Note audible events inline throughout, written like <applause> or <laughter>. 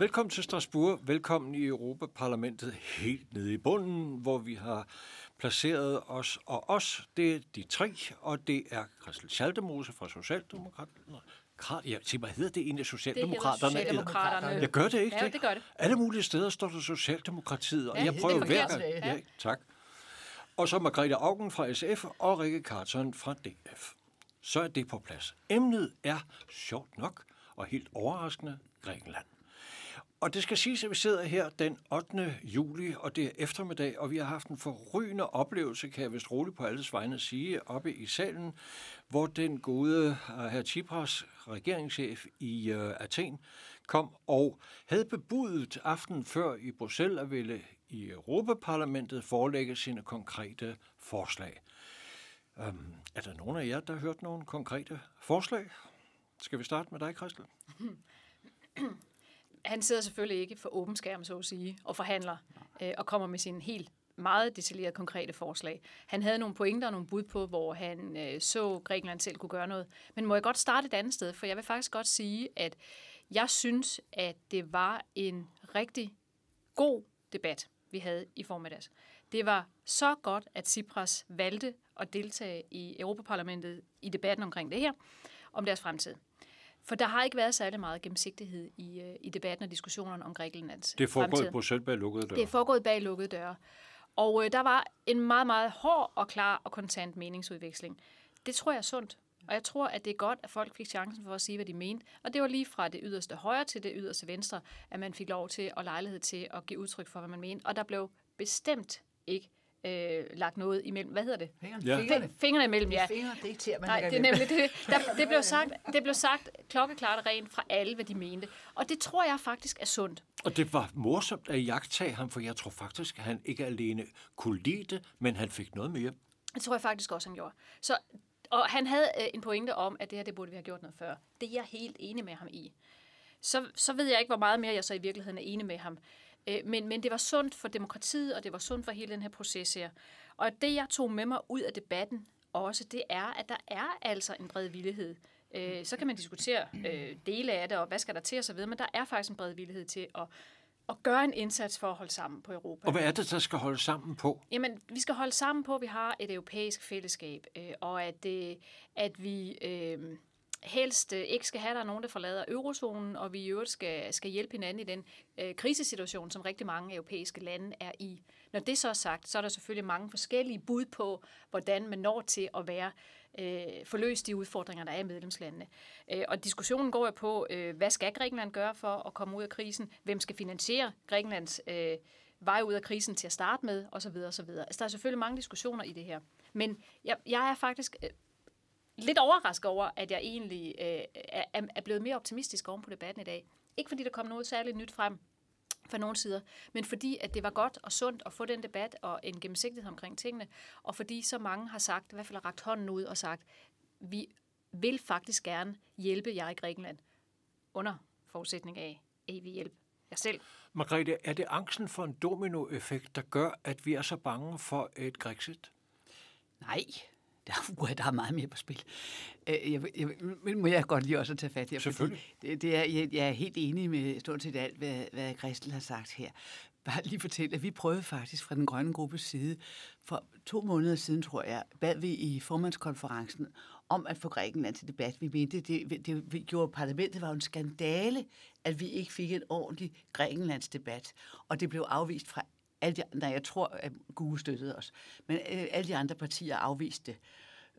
Velkommen til Strasbourg. Velkommen i Europaparlamentet helt nede i bunden, hvor vi har placeret os og os. Det er de tre, og det er Christel Schaldemose fra Socialdemokraterne. Ja, sig, hvad hedder det egentlig? Socialdemokraterne? Det Socialdemokraterne. Jeg gør det ikke. Ja, det gør det. Alle mulige steder står der Socialdemokratiet, og ja, jeg prøver hver gang. Ja, tak. Og så Margrethe Augen fra SF og Rikke Carton fra DF. Så er det på plads. Emnet er, sjovt nok og helt overraskende, Grækenland. Og det skal siges, at vi sidder her den 8. juli, og det er eftermiddag, og vi har haft en forrygende oplevelse, kan jeg vist roligt på alles vegne sige, oppe i salen, hvor den gode øh, herr Tsipras, regeringschef i øh, Athen, kom og havde bebudet aften før i Bruxelles at ville i Europaparlamentet forelægge sine konkrete forslag. Øhm, er der nogen af jer, der har hørt nogle konkrete forslag? Skal vi starte med dig, Christel? <clears throat> <clears throat> han sidder selvfølgelig ikke for åben skærm, så at sige, og forhandler øh, og kommer med sin helt meget detaljerede, konkrete forslag. Han havde nogle pointer og nogle bud på, hvor han øh, så Grækenland selv kunne gøre noget. Men må jeg godt starte et andet sted, for jeg vil faktisk godt sige, at jeg synes, at det var en rigtig god debat, vi havde i formiddags. Det var så godt, at Tsipras valgte at deltage i Europaparlamentet i debatten omkring det her, om deres fremtid. For der har ikke været særlig meget gennemsigtighed i, øh, i debatten og diskussionerne om Grækenlands Det er foregået på selv bag lukkede døre. Det er foregået bag lukkede døre. Og øh, der var en meget, meget hård og klar og kontant meningsudveksling. Det tror jeg er sundt. Og jeg tror, at det er godt, at folk fik chancen for at sige, hvad de mente. Og det var lige fra det yderste højre til det yderste venstre, at man fik lov til og lejlighed til at give udtryk for, hvad man mente. Og der blev bestemt ikke øh, lagt noget imellem. Hvad hedder det? Fingrene. Ja. Fingrene. imellem, ja. Fingre, det er ikke til, at man Nej, det er nemlig det. <laughs> Der, det, blev sagt, det blev sagt klokkeklart og rent fra alle, hvad de mente. Og det tror jeg faktisk er sundt. Og det var morsomt at jagtage ham, for jeg tror faktisk, at han ikke alene kunne lide det, men han fik noget mere. Det tror jeg faktisk også, han gjorde. Så, og han havde øh, en pointe om, at det her det burde vi have gjort noget før. Det er jeg helt enig med ham i. Så, så ved jeg ikke, hvor meget mere jeg så i virkeligheden er enig med ham. Øh, men, men det var sundt for demokratiet, og det var sundt for hele den her proces her. Og det, jeg tog med mig ud af debatten også, det er, at der er altså en bred villighed. Øh, så kan man diskutere øh, dele af det, og hvad skal der til osv., men der er faktisk en bred villighed til at at gøre en indsats for at holde sammen på Europa. Og hvad er det, der skal holde sammen på? Jamen, vi skal holde sammen på, at vi har et europæisk fællesskab, øh, og at, øh, at vi... Øh, helst øh, ikke skal have, at der er nogen, der forlader eurozonen, og vi i øvrigt skal, skal hjælpe hinanden i den øh, krisesituation, som rigtig mange europæiske lande er i. Når det så er sagt, så er der selvfølgelig mange forskellige bud på, hvordan man når til at være øh, forløse de udfordringer, der er i medlemslandene. Øh, og diskussionen går jo på, øh, hvad skal Grækenland gøre for at komme ud af krisen? Hvem skal finansiere Grækenlands øh, vej ud af krisen til at starte med? Og så videre, og så videre. Altså, der er selvfølgelig mange diskussioner i det her. Men jeg, jeg er faktisk øh, lidt overrasket over, at jeg egentlig øh, er, er blevet mere optimistisk oven på debatten i dag. Ikke fordi der kom noget særligt nyt frem, fra nogle sider, men fordi at det var godt og sundt at få den debat og en gennemsigtighed omkring tingene, og fordi så mange har sagt, i hvert fald har ragt hånden ud og sagt, vi vil faktisk gerne hjælpe jer i Grækenland, under forudsætning af, at vi hjælper jer selv. Margrethe, er det angsten for en dominoeffekt, der gør, at vi er så bange for et Grexit? Nej, der, <laughs> uh, der er meget mere på spil. Øh, jeg, jeg, men må jeg godt lige også tage fat det? Selvfølgelig. Det, det er, jeg, jeg er helt enig med stort set alt, hvad, hvad Christel har sagt her. Bare lige fortælle, at vi prøvede faktisk fra den grønne gruppes side, for to måneder siden, tror jeg, bad vi i formandskonferencen om at få Grækenland til debat. Vi mente, det, det, det gjorde parlamentet var en skandale, at vi ikke fik en ordentlig Grækenlands debat. Og det blev afvist fra alle de, andre. jeg tror, at GUE støttede os, men øh, alle de andre partier afviste det.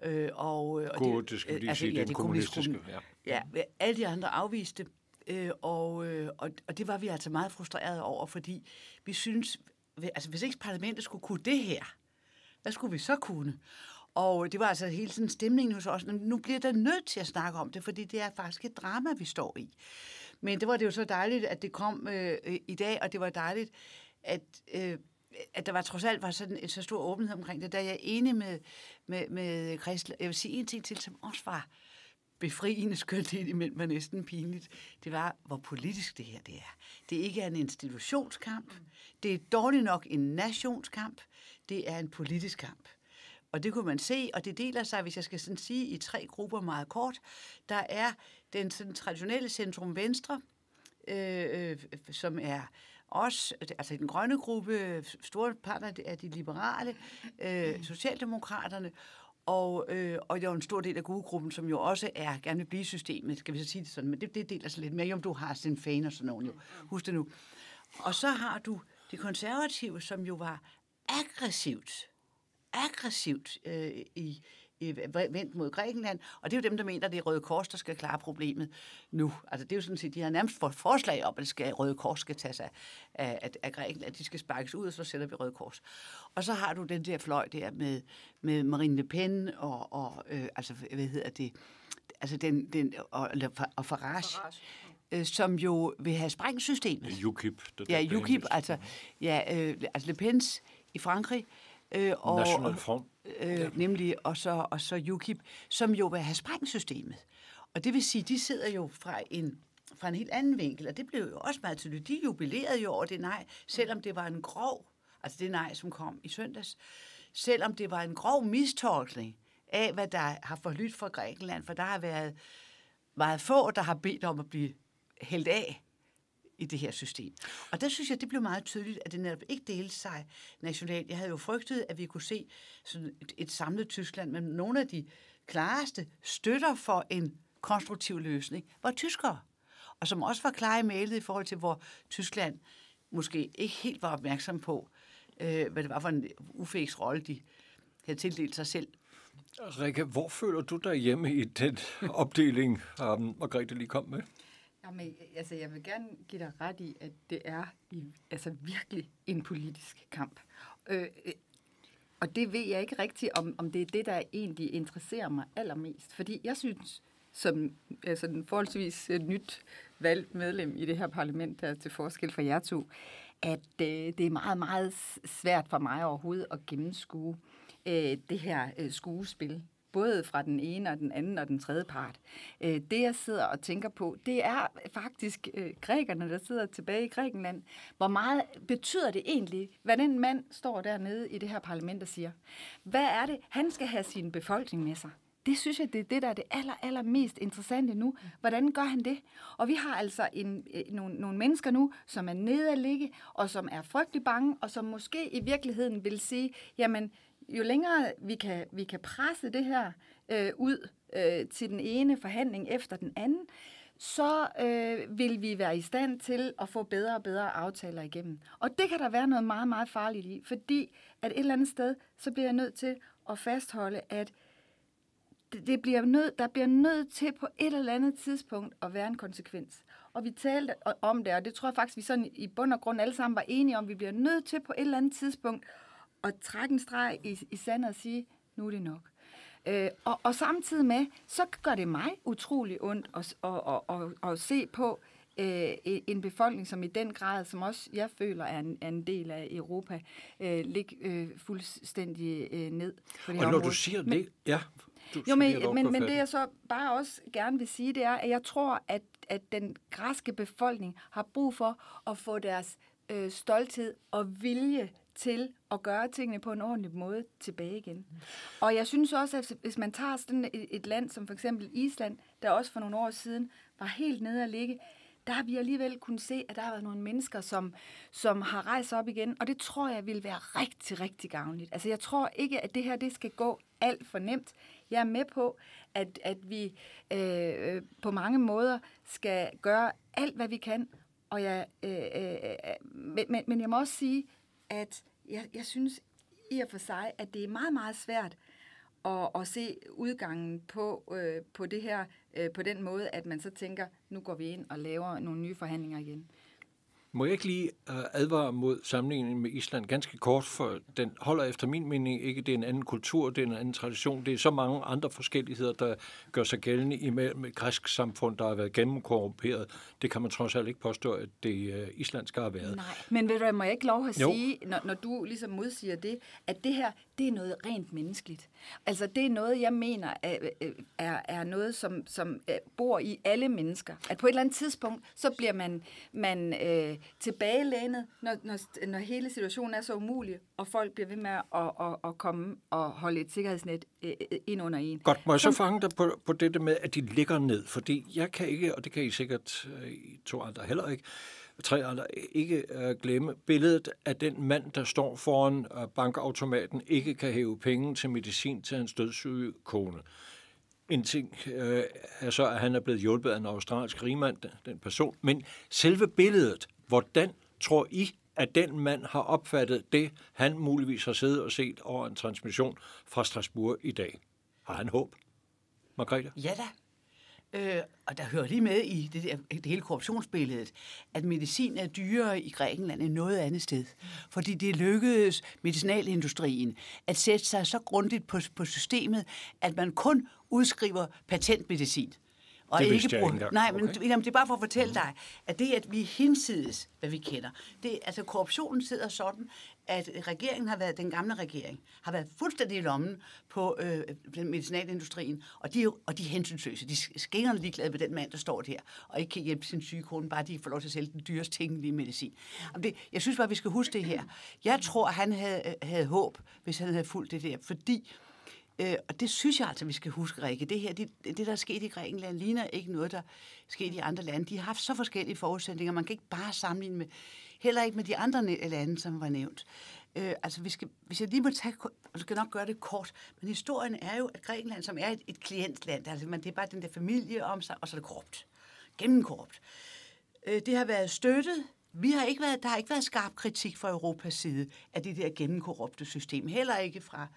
Øh, og, øh, og God, det, det skulle lige altså, sige, ja, den kommunistiske. kommunistiske. Ja. ja, alle de andre afviste, øh, og, øh, og, og det var vi altså meget frustrerede over, fordi vi synes, altså hvis ikke parlamentet skulle kunne det her, hvad skulle vi så kunne? Og det var altså hele tiden stemningen hos os. Nu bliver der nødt til at snakke om det, fordi det er faktisk et drama, vi står i. Men det var det jo så dejligt, at det kom øh, øh, i dag, og det var dejligt, at øh, at der var trods alt var sådan en så stor åbenhed omkring det, der er jeg enig med, med, med Christel. Jeg vil sige en ting til, som også var befriende skønt imellem var næsten pinligt, det var, hvor politisk det her det er. Det ikke er en institutionskamp, det er dårligt nok en nationskamp, det er en politisk kamp. Og det kunne man se, og det deler sig, hvis jeg skal sådan sige, i tre grupper meget kort. Der er den sådan, traditionelle centrum-venstre, øh, øh, som er os, øh, altså i den grønne gruppe, øh, store partner af de liberale, øh, mm. socialdemokraterne, og, øh, og jo er en stor del af gruppen som jo også er gerne vil blive systemet, skal vi så sige det sådan, men det, det deler sig lidt mere, om du har sin fan og sådan nogen jo. Mm, mm. Husk det nu. Og så har du de konservative, som jo var aggressivt, aggressivt øh, i, vendt mod Grækenland, og det er jo dem, der mener, at det er Røde Kors, der skal klare problemet nu. Altså det er jo sådan set, de har nærmest fået forslag om, at det skal, Røde Kors skal tage sig af, af, af Grækenland, de skal sparkes ud, og så sætter vi Røde Kors. Og så har du den der fløj der med, med Marine Le Pen og, og øh, altså, hvad hedder det, altså den, den og, og Farage, Farage øh, som jo vil have sprængsystemet. Ja, UKIP. Det, ja, UKIP, altså, ja, øh, altså Le Pens i Frankrig, øh, Øh, og, National Front. Øh, ja. Øh, nemlig, og så, og så UKIP, som jo vil have sprængsystemet. Og det vil sige, de sidder jo fra en fra en helt anden vinkel, og det blev jo også meget tydeligt. De jubilerede jo over det nej, selvom det var en grov, altså det nej, som kom i søndags, selvom det var en grov mistolkning af, hvad der har forlydt fra Grækenland, for der har været meget få, der har bedt om at blive hældt af i det her system. Og der synes jeg, det blev meget tydeligt, at det netop ikke delte sig nationalt. Jeg havde jo frygtet, at vi kunne se sådan et, et samlet Tyskland, men nogle af de klareste støtter for en konstruktiv løsning var tyskere, og som også var klare i mailet i forhold til, hvor Tyskland måske ikke helt var opmærksom på, øh, hvad det var for en ufæks rolle, de havde tildelt sig selv. Rikke, hvor føler du dig hjemme i den opdeling, um, Margrethe lige kom med? men altså, jeg vil gerne give dig ret i, at det er i, altså, virkelig en politisk kamp. Øh, øh, og det ved jeg ikke rigtigt, om, om det er det, der egentlig interesserer mig allermest. Fordi jeg synes, som altså, en forholdsvis øh, nyt valgt medlem i det her parlament, der til forskel fra jer to, at øh, det er meget, meget svært for mig overhovedet at gennemskue øh, det her øh, skuespil, både fra den ene og den anden og den tredje part. Øh, det, jeg sidder og tænker på, det er faktisk øh, grækerne, der sidder tilbage i Grækenland. Hvor meget betyder det egentlig, hvad den mand står dernede i det her parlament og siger? Hvad er det? Han skal have sin befolkning med sig. Det synes jeg, det er det, der er det aller, aller mest interessante nu. Hvordan gør han det? Og vi har altså en, øh, nogle, nogle mennesker nu, som er nede at ligge, og som er frygtelig bange, og som måske i virkeligheden vil sige, jamen, jo længere vi kan, vi kan presse det her øh, ud øh, til den ene forhandling efter den anden, så øh, vil vi være i stand til at få bedre og bedre aftaler igennem. Og det kan der være noget meget, meget farligt i, fordi at et eller andet sted, så bliver jeg nødt til at fastholde, at det bliver nød, der bliver nødt til på et eller andet tidspunkt at være en konsekvens. Og vi talte om det, og det tror jeg faktisk, vi sådan i bund og grund alle sammen var enige om, vi bliver nødt til på et eller andet tidspunkt at trække en streg i, i sand og sige, nu er det nok. Øh, og, og samtidig med, så gør det mig utrolig ondt at, at, at, at, at se på øh, en befolkning, som i den grad, som også jeg føler er en, er en del af Europa, øh, ligge øh, fuldstændig øh, ned på det Og når område. du siger men, det, ja. Du jo, men, men, men det jeg så bare også gerne vil sige, det er, at jeg tror, at, at den græske befolkning har brug for at få deres øh, stolthed og vilje til at gøre tingene på en ordentlig måde tilbage igen. Og jeg synes også, at hvis man tager sådan et, land som for eksempel Island, der også for nogle år siden var helt nede at ligge, der har vi alligevel kunnet se, at der har været nogle mennesker, som, som har rejst op igen, og det tror jeg vil være rigtig, rigtig gavnligt. Altså jeg tror ikke, at det her det skal gå alt for nemt. Jeg er med på, at, at vi øh, på mange måder skal gøre alt, hvad vi kan, og jeg, øh, øh, øh men, men jeg må også sige, at jeg, jeg synes i og for sig, at det er meget, meget svært at, at se udgangen på, øh, på det her, øh, på den måde, at man så tænker, nu går vi ind og laver nogle nye forhandlinger igen. Må jeg ikke lige øh, advare mod sammenligningen med Island ganske kort, for den holder efter min mening ikke. Det er en anden kultur, det er en anden tradition, det er så mange andre forskelligheder, der gør sig gældende imellem et græsk samfund, der har været gennemkorrumperet. Det kan man trods alt ikke påstå, at det øh, islandske har været. Nej, men ved du, må jeg ikke lov at sige, når, når du ligesom modsiger det, at det her, det er noget rent menneskeligt. Altså det er noget, jeg mener er, øh, øh, er, er noget, som, som øh, bor i alle mennesker. At på et eller andet tidspunkt, så bliver man, man øh, tilbagelænet, når, når, når hele situationen er så umulig, og folk bliver ved med at, at, at, at komme og holde et sikkerhedsnet øh, ind under en. Godt, må jeg så fange dig på, på dette med, at de ligger ned? Fordi jeg kan ikke, og det kan I sikkert, I to andre heller ikke, øh, tre andre, ikke uh, glemme billedet af den mand, der står foran uh, bankautomaten, ikke kan hæve penge til medicin til hans dødssyge kone. En ting uh, er så, at han er blevet hjulpet af en australsk rigmand, den, den person. Men selve billedet, hvordan tror I, at den mand har opfattet det, han muligvis har siddet og set over en transmission fra Strasbourg i dag? Har han håb? Margrethe? Ja da, Øh, og der hører lige med i det, der, det hele korruptionsbilledet, at medicin er dyrere i Grækenland end noget andet sted. Fordi det lykkedes medicinalindustrien at sætte sig så grundigt på, på systemet, at man kun udskriver patentmedicin. Og det ikke bruger, jeg ikke Nej, men okay. jamen, det er bare for at mm. fortælle dig, at det, at vi hinsides, hvad vi kender, det, altså korruptionen sidder sådan, at regeringen har været, den gamle regering, har været fuldstændig i lommen på øh, medicinalindustrien, og de, er og de er hensynsløse. De er skængerne ligeglade med den mand, der står der, og ikke kan hjælpe sin syge kone, bare de får lov til at sælge den dyreste tænkelige medicin. Jamen det, jeg synes bare, vi skal huske det her. Jeg tror, han havde, øh, havde håb, hvis han havde fulgt det der, fordi Øh, og det synes jeg altså, vi skal huske, Rikke. Det her, det, det der er sket i Grækenland, ligner ikke noget, der er sket i andre lande. De har haft så forskellige forudsætninger. Man kan ikke bare sammenligne med, heller ikke med de andre lande, som var nævnt. Øh, altså, vi skal, hvis jeg lige må tage, og skal nok gøre det kort, men historien er jo, at Grækenland, som er et, et klientland, altså, man, det er bare den der familie om sig, og så er det korrupt. Gennemkorrupt. Øh, det har været støttet vi har ikke været, der har ikke været skarp kritik fra Europas side af det der gennemkorrupte system. Heller ikke fra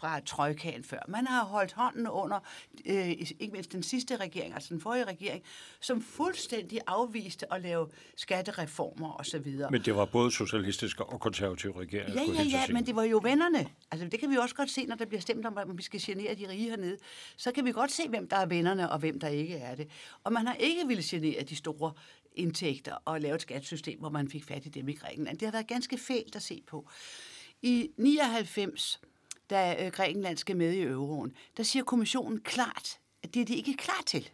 fra trøjkagen før. Man har holdt hånden under, øh, ikke mindst den sidste regering, altså den forrige regering, som fuldstændig afviste at lave skattereformer osv. Men det var både socialistiske og konservative regeringer. Ja, ja, ja, men det var jo vennerne. Altså, det kan vi også godt se, når der bliver stemt om, at vi skal genere de rige hernede. Så kan vi godt se, hvem der er vennerne og hvem der ikke er det. Og man har ikke ville genere de store indtægter og lave et skattesystem, hvor man fik fat i dem i Grækenland. Det har været ganske fælt at se på. I 99 da øh, Grækenland skal med i euroen, der siger kommissionen klart, at det er de ikke klar til.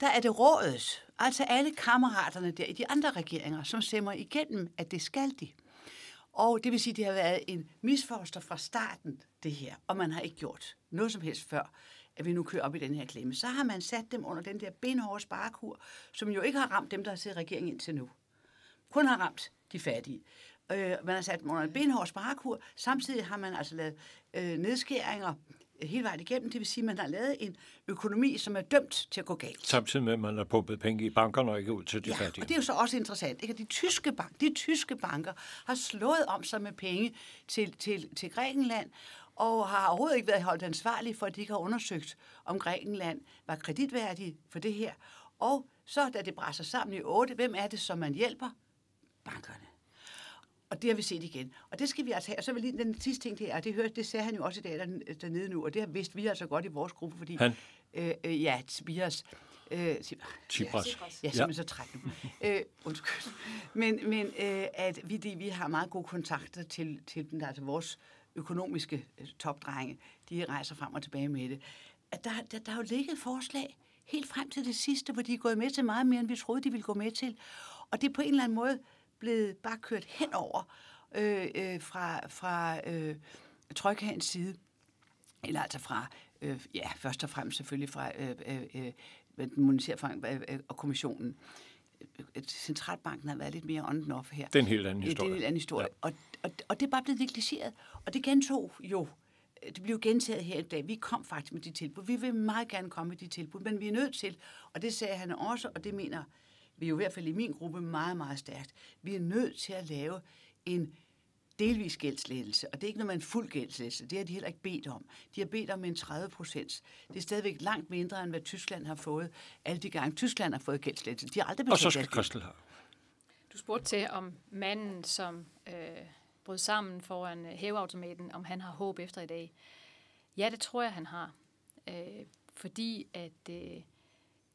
Der er det rådets, altså alle kammeraterne der i de andre regeringer, som stemmer igennem, at det skal de. Og det vil sige, at det har været en misforster fra starten, det her, og man har ikke gjort noget som helst før, at vi nu kører op i den her klemme. Så har man sat dem under den der benhårde sparekur, som jo ikke har ramt dem, der har siddet i regeringen indtil nu. Kun har ramt de fattige. Øh, man har sat dem under en benhård sparekur. Samtidig har man altså lavet øh, nedskæringer hele vejen igennem. Det vil sige, at man har lavet en økonomi, som er dømt til at gå galt. Samtidig med, at man har pumpet penge i bankerne og ikke ud til de ja, fattige. og det er jo så også interessant. Ikke? de, tyske bank, de tyske banker har slået om sig med penge til, til, til Grækenland, og har overhovedet ikke været holdt ansvarlig for, at de ikke har undersøgt, om Grækenland var kreditværdig for det her. Og så, da det brænder sammen i 8, hvem er det, som man hjælper? Bankerne. Og det har vi set igen. Og det skal vi altså have. Og så vil lige den sidste ting, det er, det, hørte, det sagde han jo også i dag der, dernede nu, og det har vidst vi altså godt i vores gruppe, fordi... Han? Øh, øh ja, Spiras... Øh, Tibras. Ja, jeg er simpelthen ja. så træt nu. Øh, undskyld. Men, men øh, at vi, de, vi har meget gode kontakter til, til den, der altså vores økonomiske øh, topdrenge, de rejser frem og tilbage med det. At der, der, der er jo ligget forslag helt frem til det sidste, hvor de er gået med til meget mere, end vi troede, de ville gå med til. Og det er på en eller anden måde blevet bare kørt henover øh, øh, fra, fra øh, Trøjkagens side, eller altså fra, øh, ja, først og fremmest selvfølgelig fra øh, øh, øh den monetære fang øh, øh, og kommissionen. Øh, centralbanken har været lidt mere on off her. Det er en helt anden historie. Det er en helt anden historie. Ja. Og, og, og det er bare blevet negligeret. Og det gentog jo det blev gentaget her i dag. Vi kom faktisk med de tilbud. Vi vil meget gerne komme med de tilbud, men vi er nødt til, og det sagde han også, og det mener vi er jo i hvert fald i min gruppe meget, meget stærkt. Vi er nødt til at lave en delvis gældslettelse, og det er ikke, når man fuld gældslettelse. Det har de heller ikke bedt om. De har bedt om en 30 procent. Det er stadigvæk langt mindre, end hvad Tyskland har fået alle de gange. Tyskland har fået gældslettelse. De har aldrig betalt Og så skal Kristel have. Du spurgte til, om manden, som øh, brød sammen foran øh, hæveautomaten, om han har håb efter i dag. Ja, det tror jeg, han har. Øh, fordi at øh,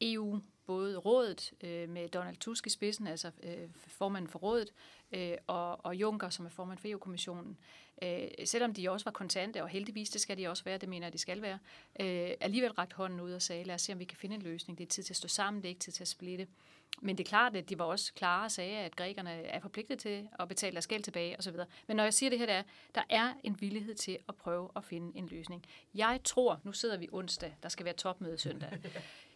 EU både rådet øh, med Donald Tusk i spidsen, altså øh, formanden for rådet, øh, og, og Juncker, som er formand for EU-kommissionen. Øh, selvom de også var kontante, og heldigvis det skal de også være, det mener jeg, de skal være, øh, alligevel rakt hånden ud og sagde, lad os se, om vi kan finde en løsning. Det er tid til at stå sammen, det er ikke tid til at splitte. Men det er klart, at de var også klare og sagde, at grækerne er forpligtet til at betale deres gæld tilbage osv. Men når jeg siger det her, der der er en villighed til at prøve at finde en løsning. Jeg tror, nu sidder vi onsdag, der skal være topmøde søndag.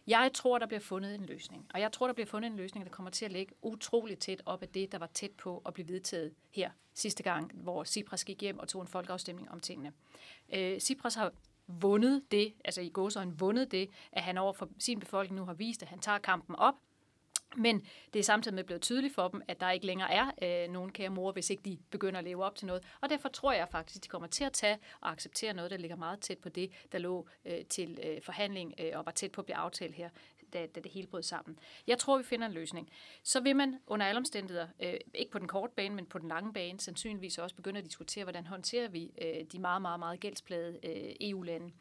Jeg tror, der bliver fundet en løsning. Og jeg tror, der bliver fundet en løsning, der kommer til at ligge utroligt tæt op af det, der var tæt på at blive vedtaget her sidste gang, hvor Cipras gik hjem og tog en folkeafstemning om tingene. Øh, Cipras har vundet det, altså i gåsøjne vundet det, at han over for sin befolkning nu har vist, at han tager kampen op, men det er samtidig med blevet tydeligt for dem, at der ikke længere er øh, nogen kære mor, hvis ikke de begynder at leve op til noget. Og derfor tror jeg faktisk, at de kommer til at tage og acceptere noget, der ligger meget tæt på det, der lå øh, til øh, forhandling øh, og var tæt på at blive aftalt her, da, da det hele brød sammen. Jeg tror, vi finder en løsning. Så vil man under alle omstændigheder, øh, ikke på den korte bane, men på den lange bane, sandsynligvis også begynde at diskutere, hvordan håndterer vi øh, de meget, meget, meget gældsplade øh, EU-lande.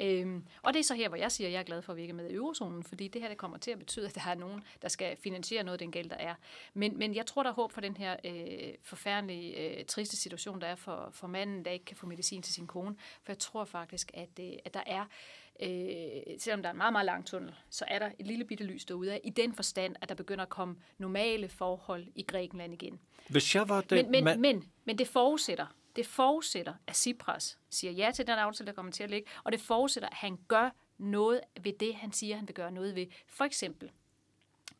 Øhm, og det er så her, hvor jeg siger, at jeg er glad for, at vi ikke er med i eurozonen, fordi det her det kommer til at betyde, at der er nogen, der skal finansiere noget af den gæld, der er. Men, men jeg tror, der er håb for den her øh, forfærdelige, øh, triste situation, der er for, for manden, der ikke kan få medicin til sin kone. For jeg tror faktisk, at, øh, at der er, øh, selvom der er en meget, meget lang tunnel, så er der et lille bitte lys derude af, i den forstand, at der begynder at komme normale forhold i Grækenland igen. Hvis jeg var det, men, men, man... men, men det forudsætter, det forudsætter, at Cipras siger ja til den aftale, der kommer til at ligge, og det forudsætter, at han gør noget ved det, han siger, han vil gøre noget ved. For eksempel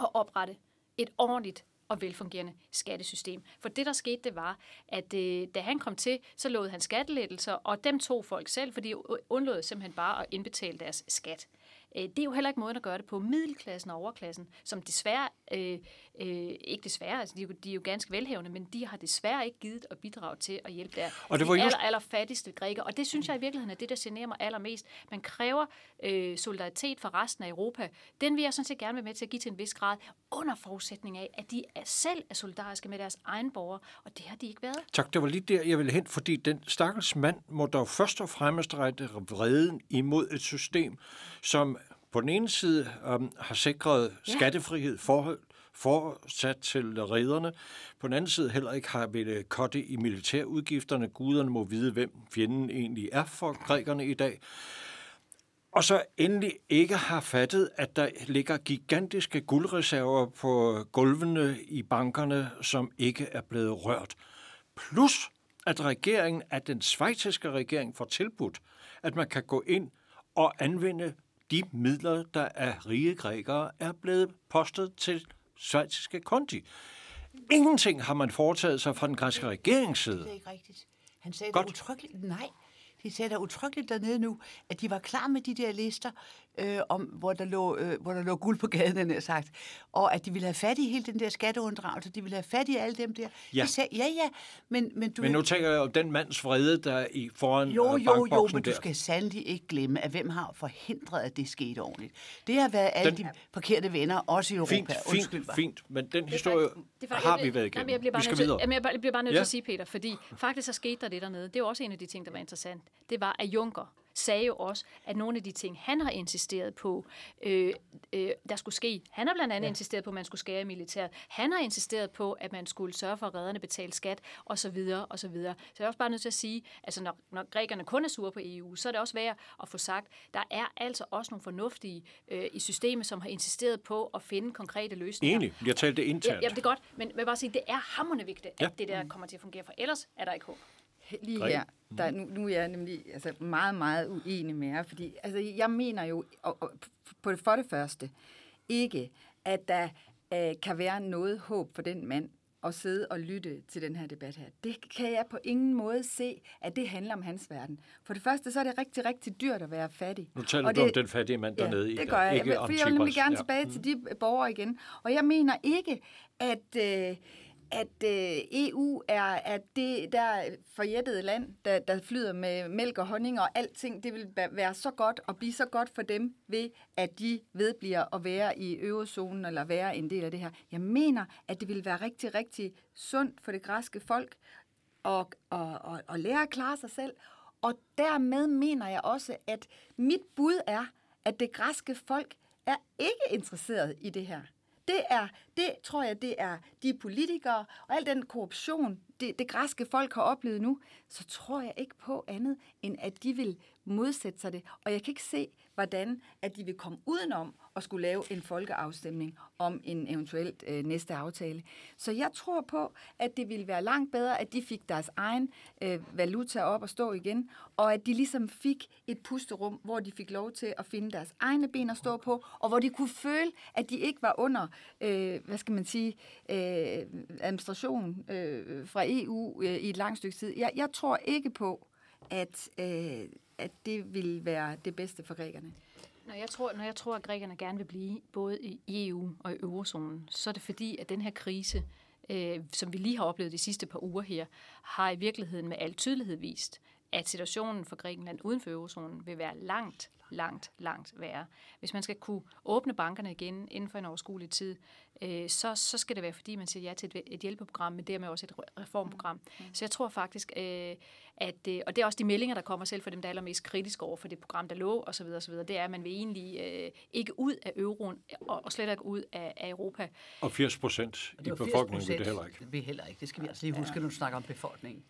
at oprette et ordentligt og velfungerende skattesystem. For det, der skete, det var, at øh, da han kom til, så lovede han skattelettelser, og dem tog folk selv, fordi de undlod simpelthen bare at indbetale deres skat. Øh, det er jo heller ikke måden at gøre det på. Middelklassen og overklassen, som desværre, øh, øh, ikke desværre, altså de, er jo, de er jo ganske velhævende, men de har desværre ikke givet at bidrage til at hjælpe der. Og det var de just... aller, aller fattigste grækker. Og det synes jeg i virkeligheden er det, der generer mig allermest. Man kræver øh, solidaritet fra resten af Europa. Den vil jeg sådan set gerne være med til at give til en vis grad under forudsætning af, at de er selv er solidariske med deres egen borgere, og det har de ikke været. Tak, det var lige der, jeg ville hen, fordi den stakkels mand må dog først og fremmest rette vreden imod et system, som på den ene side øhm, har sikret ja. skattefrihed forhold, fortsat til redderne. På den anden side heller ikke har ville kotte i militærudgifterne. Guderne må vide, hvem fjenden egentlig er for grækerne i dag og så endelig ikke har fattet, at der ligger gigantiske guldreserver på gulvene i bankerne, som ikke er blevet rørt. Plus, at regeringen, at den svejtiske regering får tilbudt, at man kan gå ind og anvende de midler, der af rige grækere er blevet postet til svejtiske konti. Ingenting har man foretaget sig fra den græske regerings side. Det er ikke rigtigt. Han sagde Godt. det utryggeligt. Nej, de sagde der utryggeligt dernede nu, at de var klar med de der lister, øh, om, hvor, der lå, øh, hvor der lå guld på gaden, jeg sagt. Og at de ville have fat i hele den der skatteunddragelse, de ville have fat i alle dem der. Ja, de sagde, ja, ja, men... Men, du men nu tænker jeg om den mands vrede, der er i foran Jo, øh, jo, jo, men der. du skal sandelig ikke glemme, at hvem har forhindret, at det skete ordentligt. Det har været alle den, de parkerede venner, også i Europa. Fint, Undskyld, fint, var. fint, men den historie det faktisk, har vi været igennem. jeg skal Jamen, jeg bliver bare nødt til at sige, Peter, fordi faktisk så skete der det dernede. Det er også en af de ting, der var interessant det var, at Juncker sagde jo også, at nogle af de ting, han har insisteret på, øh, øh, der skulle ske. Han har blandt andet ja. insisteret på, at man skulle skære i militæret. Han har insisteret på, at man skulle sørge for, at redderne betalte skat, osv. Så, videre, og så, videre. så jeg er også bare nødt til at sige, altså når, når grækerne kun er sure på EU, så er det også værd at få sagt, der er altså også nogle fornuftige øh, i systemet, som har insisteret på at finde konkrete løsninger. Enig, jeg talte internt. Ja, jamen, det er godt, men jeg vil bare sige, det er hammerne vigtigt, at ja. det der kommer til at fungere, for ellers er der ikke håb lige Grim. her, der, mm. nu, nu er jeg nemlig altså, meget, meget uenig med jer, fordi altså, jeg mener jo, og, og, på det, for det første, ikke, at der øh, kan være noget håb for den mand, at sidde og lytte til den her debat her. Det kan jeg på ingen måde se, at det handler om hans verden. For det første, så er det rigtig, rigtig dyrt at være fattig. Nu taler og du det, om den fattige mand dernede. Ja, det gør jeg. Ikke jeg, jeg vil nemlig gerne ja. tilbage til mm. de borgere igen. Og jeg mener ikke, at... Øh, at øh, EU er, er det der forjættede land, der, der flyder med mælk og honning og alting. Det vil være så godt og blive så godt for dem ved, at de vedbliver at være i eurozonen eller være en del af det her. Jeg mener, at det vil være rigtig, rigtig sundt for det græske folk at, at, at, at lære at klare sig selv. Og dermed mener jeg også, at mit bud er, at det græske folk er ikke interesseret i det her det er, det tror jeg, det er de politikere og al den korruption, det, det græske folk har oplevet nu, så tror jeg ikke på andet, end at de vil modsætte sig det. Og jeg kan ikke se, hvordan at de vil komme udenom og skulle lave en folkeafstemning om en eventuelt øh, næste aftale. Så jeg tror på, at det ville være langt bedre, at de fik deres egen øh, valuta op og stå igen, og at de ligesom fik et pusterum, hvor de fik lov til at finde deres egne ben at stå på, og hvor de kunne føle, at de ikke var under, øh, hvad skal man sige, øh, administration øh, fra EU øh, i et langt stykke tid. Jeg, jeg tror ikke på, at, øh, at det vil være det bedste for grækerne. Når jeg, tror, når jeg tror, at grækerne gerne vil blive både i EU og i eurozonen, så er det fordi, at den her krise, øh, som vi lige har oplevet de sidste par uger her, har i virkeligheden med al tydelighed vist, at situationen for Grækenland uden for eurozonen vil være langt, langt, langt værre. Hvis man skal kunne åbne bankerne igen inden for en overskuelig tid, øh, så, så skal det være, fordi man siger ja til et, et hjælpeprogram, men dermed også et reformprogram. Mm. Så jeg tror faktisk, øh, at, det, øh, og det er også de meldinger, der kommer selv for dem, der er allermest kritiske over for det program, der lå osv., osv. det er, at man vil egentlig øh, ikke ud af euroen, og, og slet ikke ud af, af Europa. Og 80 procent i befolkningen vil det heller ikke. Det vil heller ikke. Det skal vi altså lige huske, når du snakker om befolkningen.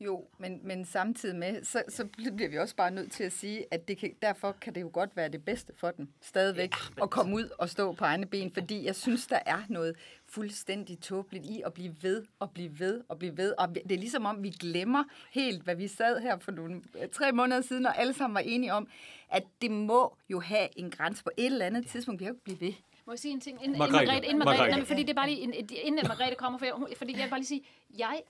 Jo, men, men samtidig med, så, så bliver vi også bare nødt til at sige, at det kan, derfor kan det jo godt være det bedste for dem stadigvæk ja, at komme altså- ud og stå på egne ben, fordi jeg synes, der er noget fuldstændig tåbeligt i at blive ved og blive ved og blive ved. Og det er ligesom om, vi glemmer helt, hvad vi sad her for nogle øh, tre måneder siden, og alle sammen var enige om, at det må jo have en grænse på et eller andet tidspunkt. Vi har jo ikke blive ved. Må jeg sige en ting? Inden Margrethe, inden Margrethe, inden Margrethe, Margrethe. Nej, fordi det er bare lige, inden <laughs> Margrethe kommer, for jeg, fordi jeg vil bare lige sige, jeg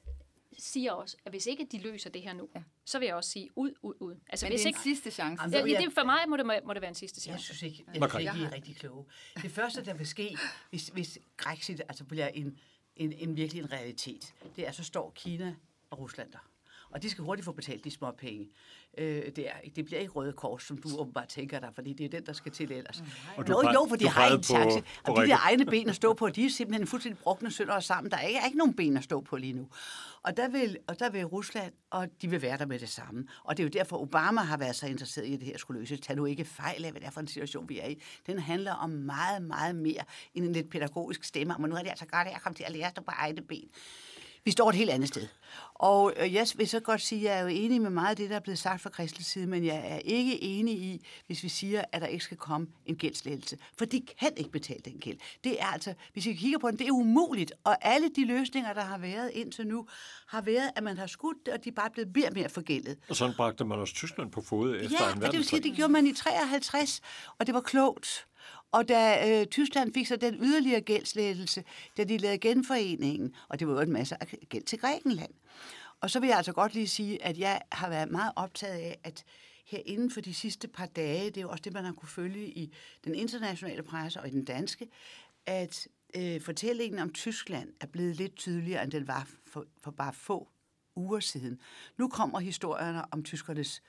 siger også, at hvis ikke de løser det her nu, ja. så vil jeg også sige ud, ud, ud. Altså, Men hvis det er ikke, en sidste chance. Ja, altså, det, det, for mig må det, må det være en sidste chance. Jeg synes ikke, jeg synes ikke I er rigtig kloge. Det første, der vil ske, hvis, hvis Grexit altså bliver en, en, en virkelig en realitet, det er, så står Kina og Rusland der. Og de skal hurtigt få betalt de små penge. Øh, det, er, det bliver ikke Røde Kors, som du åbenbart tænker dig, fordi det er den, der skal til ellers. Mm, og du, jo, jo, for de har en taxa. Og de der egne ben at stå på, <laughs> de er simpelthen fuldstændig brugne sønder og sammen. Der er ikke, er ikke nogen ben at stå på lige nu. Og der, vil, og der vil Rusland, og de vil være der med det samme. Og det er jo derfor, Obama har været så interesseret i, at det her skulle løses. Tag nu ikke fejl af, hvad det er for en situation, vi er i. Den handler om meget, meget mere end en lidt pædagogisk stemme. Men nu er det altså godt, at jeg kom til at lære at på egne ben. Vi står et helt andet sted. Og øh, jeg vil så godt sige, at jeg er jo enig med meget af det, der er blevet sagt fra kristelig side, men jeg er ikke enig i, hvis vi siger, at der ikke skal komme en gældslettelse. For de kan ikke betale den gæld. Det er altså, hvis vi kigger på den, det er umuligt. Og alle de løsninger, der har været indtil nu, har været, at man har skudt det, og de er bare blevet mere og mere forgældet. Og sådan bragte man også Tyskland på fod efter ja, en Ja, det vil sige, det gjorde man i 53, og det var klogt. Og da øh, Tyskland fik så den yderligere gældslettelse, da de lavede genforeningen, og det var jo en masse gæld til Grækenland. Og så vil jeg altså godt lige sige, at jeg har været meget optaget af, at her inden for de sidste par dage, det er jo også det, man har kunne følge i den internationale presse og i den danske, at øh, fortællingen om Tyskland er blevet lidt tydeligere, end den var for, for bare få uger siden. Nu kommer historierne om tyskernes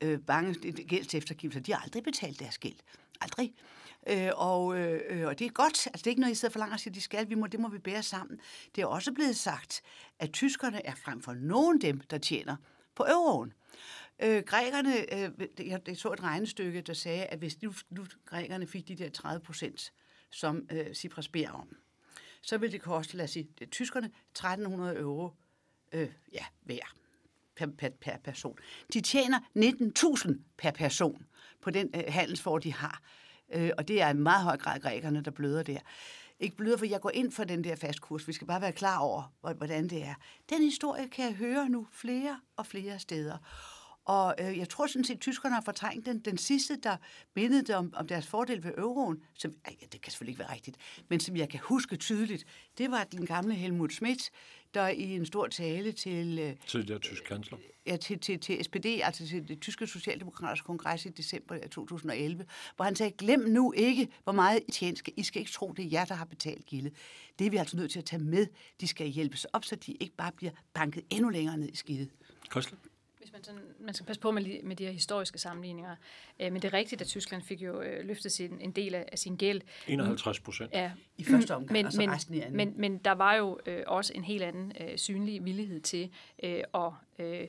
øh, bange gældseftergivelser. De har aldrig betalt deres gæld. Aldrig. Øh, og, øh, og det er godt. Altså, det er ikke noget, I sidder for langt og siger, de skal. Vi må, det må vi bære sammen. Det er også blevet sagt, at tyskerne er frem for nogen dem, der tjener på euroen. Øh, grækerne, øh, jeg, jeg så et regnestykke, der sagde, at hvis nu, nu grækerne fik de der 30 procent, som øh, Cipras beder om, så ville det koste, lad os sige, tyskerne 1300 euro øh, ja, hver per, per, per person. De tjener 19.000 per person på den øh, handelsfor, de har. Øh, og det er i meget høj grad grækerne, der bløder der. Ikke bløder, for jeg går ind for den der fast kurs. Vi skal bare være klar over, hvordan det er. Den historie kan jeg høre nu flere og flere steder. Og øh, jeg tror sådan set, at tyskerne har fortrængt den. Den sidste, der mindede det om, om deres fordel ved euroen, som, ej, det kan selvfølgelig ikke være rigtigt, men som jeg kan huske tydeligt, det var den gamle Helmut Schmidt, der i en stor tale til... Øh, der tysk kansler. Øh, ja, til, til, til SPD, altså til det tyske socialdemokratiske kongres i december 2011, hvor han sagde, glem nu ikke, hvor meget I tjener. I skal ikke tro, det er jer, der har betalt gildet. Det er vi altså nødt til at tage med. De skal hjælpes op, så de ikke bare bliver banket endnu længere ned i skidtet. Kostler? Hvis man, sådan, man skal passe på med, med de her historiske sammenligninger. Øh, men det er rigtigt, at Tyskland fik jo øh, løftet sin, en del af, af sin gæld. 51 procent. Ja. I første omgang, men, og så resten i anden. Men, men der var jo øh, også en helt anden øh, synlig villighed til øh, at øh,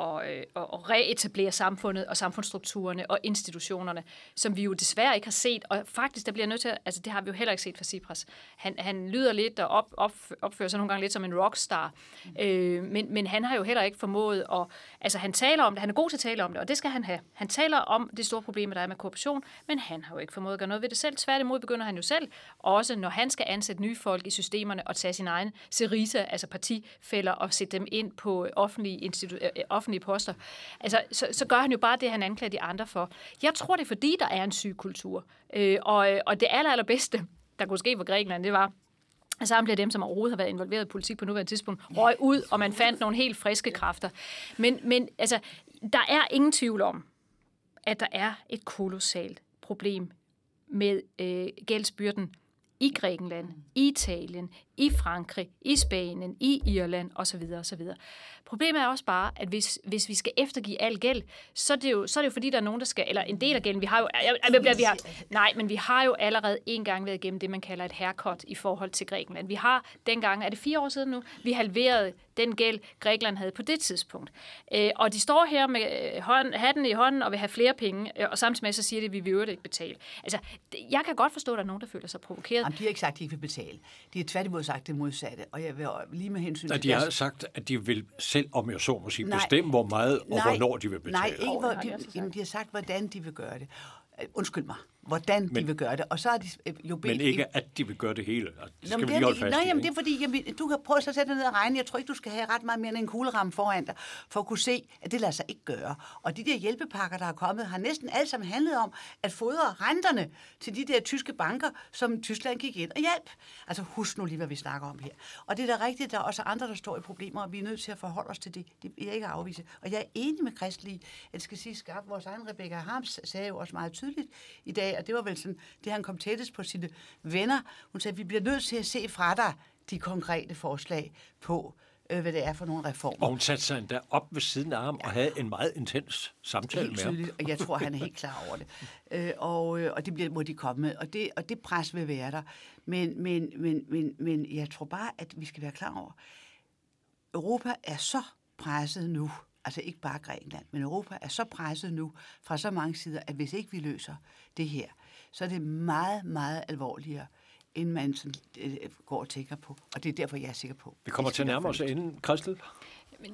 og, øh, og, og reetablere samfundet og samfundsstrukturerne og institutionerne, som vi jo desværre ikke har set. Og faktisk, der bliver nødt til, at, altså det har vi jo heller ikke set fra Cipras. Han, han lyder lidt og op, op, opfører sig nogle gange lidt som en rockstar, mm. øh, men, men han har jo heller ikke formået at, altså han taler om det, han er god til at tale om det, og det skal han have. Han taler om det store problem, der er med korruption, men han har jo ikke formået at gøre noget ved det selv. Tværtimod begynder han jo selv, også når han skal ansætte nye folk i systemerne og tage sin egen serise, altså partifælder, og sætte dem ind på offentlige, institutioner, øh, offentlige poster, altså, så, så gør han jo bare det, han anklager de andre for. Jeg tror, det er fordi, der er en syg kultur. Øh, og, øh, og det aller, allerbedste, der kunne ske for Grækenland, det var, at sammen bliver dem, som overhovedet har været involveret i politik på nuværende tidspunkt, røg ud, og man fandt nogle helt friske kræfter. Men, men altså, der er ingen tvivl om, at der er et kolossalt problem med øh, gældsbyrden i Grækenland, i Italien, i Frankrig, i Spanien, i Irland osv. osv. Problemet er også bare, at hvis, hvis vi skal eftergive al gæld, så er, det jo, så er det jo fordi, der er nogen, der skal, eller en del af gælden, vi har jo, jeg, jeg, jeg, vi har, nej, men vi har jo allerede en gang været igennem det, man kalder et herkort i forhold til Grækenland. Vi har dengang, er det fire år siden nu, vi halverede den gæld, Grækenland havde på det tidspunkt. Øh, og de står her med øh, hånd, hatten i hånden og vil have flere penge, øh, og samtidig med så siger de, at vi vil ikke betale. Altså, jeg kan godt forstå, at der er nogen, der føler sig provokeret. Jamen, de har ikke sagt, at de ikke vil betale. De er tværtimod sagt det modsatte, og jeg vil lige med hensyn til... At de har sagt, at de vil selv, om jeg så må sige, nej, bestemme, hvor meget og nej, hvornår de vil betale. Nej, ikke, hvor, de, jamen, de har sagt, hvordan de vil gøre det. Øh, undskyld mig hvordan men, de vil gøre det. Og så er de øh, jo bedt... Men ikke, at de vil gøre det hele. det skal Nå, vi lige holde fast Nej, jamen, det er fordi, jamen, du kan prøve så at sætte dig ned og regne. Jeg tror ikke, du skal have ret meget mere end en kugleramme foran dig, for at kunne se, at det lader sig ikke gøre. Og de der hjælpepakker, der er kommet, har næsten alt sammen handlet om at fodre renterne til de der tyske banker, som Tyskland gik ind og hjælp. Altså husk nu lige, hvad vi snakker om her. Og det er da rigtigt, der er også andre, der står i problemer, og vi er nødt til at forholde os til det. Det vil jeg ikke afvise. Og jeg er enig med Kristelig, at det skal sige skarpt. Vores egen Rebecca Harms sagde jo også meget tydeligt i dag, og det var vel sådan, det han kom tættest på sine venner. Hun sagde, vi bliver nødt til at se fra dig de konkrete forslag på, øh, hvad det er for nogle reformer. Og hun satte sig endda op ved siden af ham ja. og havde en meget intens samtale helt med tydeligt, ham. og jeg tror, han er helt klar over det. <laughs> Øh, og, øh, og det bliver, må de komme med, og det, og det pres vil være der. Men, men, men, men, men jeg tror bare, at vi skal være klar over, Europa er så presset nu, altså ikke bare Grækenland, men Europa er så presset nu fra så mange sider, at hvis ikke vi løser det her, så er det meget, meget alvorligere, end man sådan, øh, øh går og tænker på. Og det er derfor, jeg er sikker på. Vi kommer til nærmere os inden, Christel.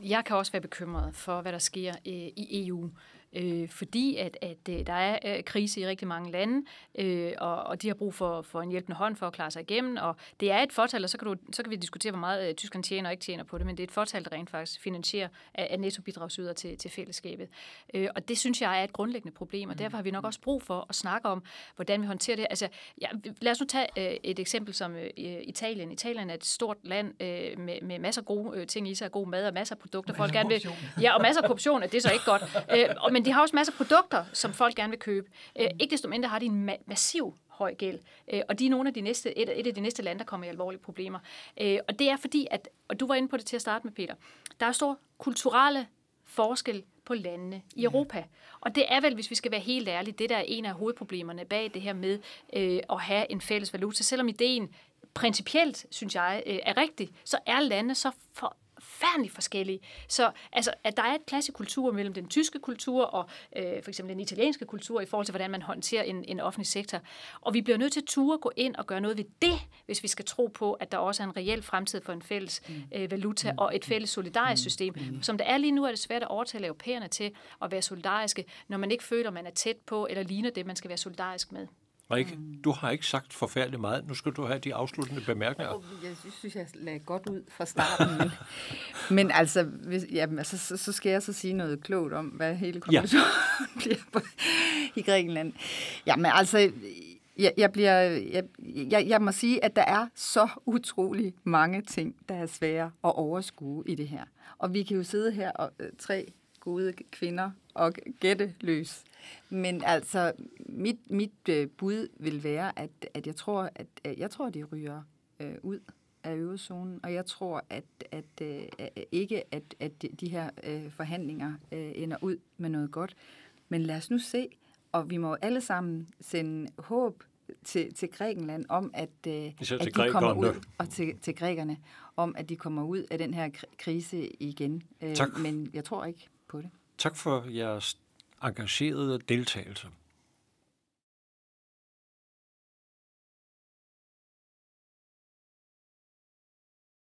Jeg kan også være bekymret for, hvad der sker øh, i EU øh, fordi at, at øh, der er øh, krise i rigtig mange lande, øh, og, og de har brug for, for en hjælpende hånd for at klare sig igennem, og det er et fortal, og så kan, du, så kan vi diskutere, hvor meget øh, Tyskland tjener og ikke tjener på det, men det er et fortal, der rent faktisk finansierer af, af nettobidragsyder til, til fællesskabet. Øh, og det synes jeg er et grundlæggende problem, og mm. derfor har vi nok også brug for at snakke om, hvordan vi håndterer det. Altså, ja, lad os nu tage øh, et eksempel som øh, Italien. Italien er et stort land øh, med, med masser af gode øh, ting i sig, god mad og masser af produkter, masser folk gerne vil. Ja, og masser af korruption, det er så ikke godt. <laughs> Øh, og, men de har også masser af produkter, som folk gerne vil købe. Øh, ikke desto mindre har de en ma- massiv høj gæld. Øh, og de er nogle af de næste, et, et af de næste lande, der kommer i alvorlige problemer. Øh, og det er fordi, at, og du var inde på det til at starte med, Peter, der er stor kulturelle forskel på landene i mhm. Europa. Og det er vel, hvis vi skal være helt ærlige, det der er en af hovedproblemerne bag det her med øh, at have en fælles valuta. Selvom ideen principielt, synes jeg, øh, er rigtig, så er landene så for forfærdeligt forskellige. Så altså, at der er et klassekultur mellem den tyske kultur og øh, for eksempel den italienske kultur i forhold til, hvordan man håndterer en, en offentlig sektor. Og vi bliver nødt til at ture at gå ind og gøre noget ved det, hvis vi skal tro på, at der også er en reel fremtid for en fælles mm. øh, valuta mm. og et fælles solidarisk mm. system. Som det er lige nu, er det svært at overtale europæerne til at være solidariske, når man ikke føler, man er tæt på eller ligner det, man skal være solidarisk med. Rikke, mm. du har ikke sagt forfærdeligt meget. Nu skal du have de afsluttende bemærkninger. Jeg synes, jeg lagde godt ud fra starten. men, <laughs> men altså, hvis, jamen, altså så, så skal jeg så sige noget klogt om, hvad hele kommissionen ja. <laughs> bliver på, i Grækenland. Jamen altså, jeg, jeg, bliver, jeg, jeg, jeg må sige, at der er så utrolig mange ting, der er svære at overskue i det her. Og vi kan jo sidde her og øh, tre gode kvinder og gætte løs. Men altså, mit, mit øh, bud vil være, at, at jeg tror, at, at jeg tror, de ryger øh, ud af øvezonen, og jeg tror at, at, øh, at øh, ikke, at, at de her øh, forhandlinger øh, ender ud med noget godt. Men lad os nu se, og vi må alle sammen sende håb til, til Grækenland om, at, øh, at de kommer ud, og til, til grækerne, om at de kommer ud af den her krise igen. Øh, tak. Men jeg tror ikke på det. Tak for jeres engagerede deltagelse.